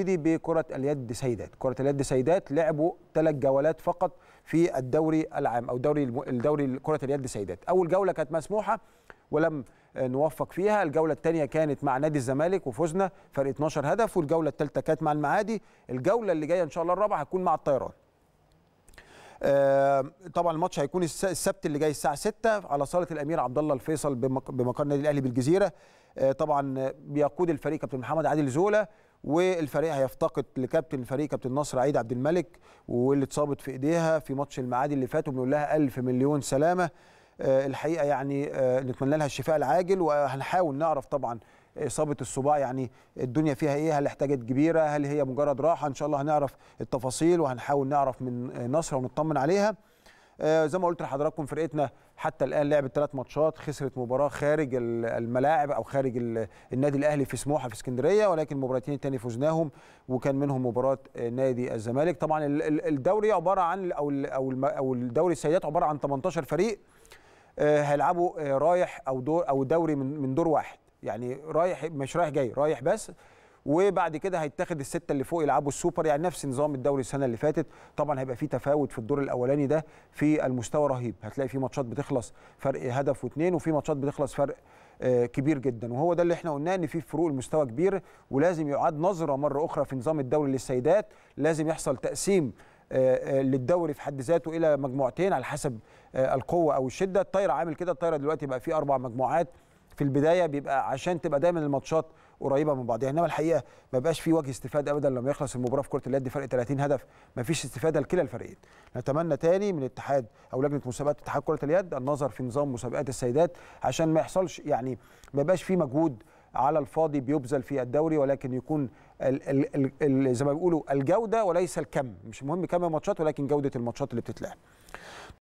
نبتدي بكرة اليد سيدات كرة اليد سيدات لعبوا ثلاث جولات فقط في الدوري العام أو دوري الدوري كرة اليد سيدات أول جولة كانت مسموحة ولم نوفق فيها الجولة الثانية كانت مع نادي الزمالك وفزنا فرق 12 هدف والجولة الثالثة كانت مع المعادي الجولة اللي جاية إن شاء الله الرابعة هتكون مع الطيران آه، طبعا الماتش هيكون السبت اللي جاي الساعه 6 على صاله الامير عبد الله الفيصل بمقر النادي الاهلي بالجزيره آه، طبعا بيقود الفريق كابتن محمد عادل زولا والفريق هيفتقد لكابتن الفريق كابتن نصر عيد عبد الملك واللي اتصابت في ايديها في ماتش المعادي اللي فات وبنقول لها الف مليون سلامه آه، الحقيقه يعني آه، نتمنى لها الشفاء العاجل وهنحاول نعرف طبعا اصابه الصباع يعني الدنيا فيها ايه هل احتاجت كبيره هل هي مجرد راحه ان شاء الله هنعرف التفاصيل وهنحاول نعرف من نصر ونطمن عليها آه، زي ما قلت لحضراتكم فرقتنا حتى الان لعبت ثلاث ماتشات خسرت مباراه خارج الملاعب او خارج النادي الاهلي في سموحه في اسكندريه ولكن المباراتين الثاني فزناهم وكان منهم مباراه نادي الزمالك طبعا الدوري عباره عن او او الدوري السيدات عباره عن 18 فريق آه، هيلعبوا آه، رايح او دور او دوري من دور واحد يعني رايح مش رايح جاي رايح بس وبعد كده هيتاخد السته اللي فوق يلعبوا السوبر يعني نفس نظام الدوري السنه اللي فاتت طبعا هيبقى في تفاوت في الدور الاولاني ده في المستوى رهيب هتلاقي في ماتشات بتخلص فرق هدف واثنين وفي ماتشات بتخلص فرق آه، كبير جدا وهو ده اللي احنا قلناه ان في فروق المستوى كبير ولازم يعاد نظره مره اخرى في نظام الدوري للسيدات لازم يحصل تقسيم آه، آه، للدوري في حد ذاته الى مجموعتين على حسب القوه او الشده الطايره عامل كده الطايره دلوقتي بقى في اربع مجموعات في البدايه بيبقى عشان تبقى دايما الماتشات قريبه من بعض يعني انما الحقيقه ما بقاش في وجه استفاده ابدا لما يخلص المباراه في كره اليد فرق 30 هدف ما فيش استفاده لكلا الفريقين نتمنى تاني من اتحاد او لجنه مسابقات اتحاد كره اليد النظر في نظام مسابقات السيدات عشان ما يحصلش يعني ما بقاش في مجهود على الفاضي بيبذل في الدوري ولكن يكون ال ال ال زي ما بيقولوا الجوده وليس الكم مش مهم كم الماتشات ولكن جوده الماتشات اللي بتتلعب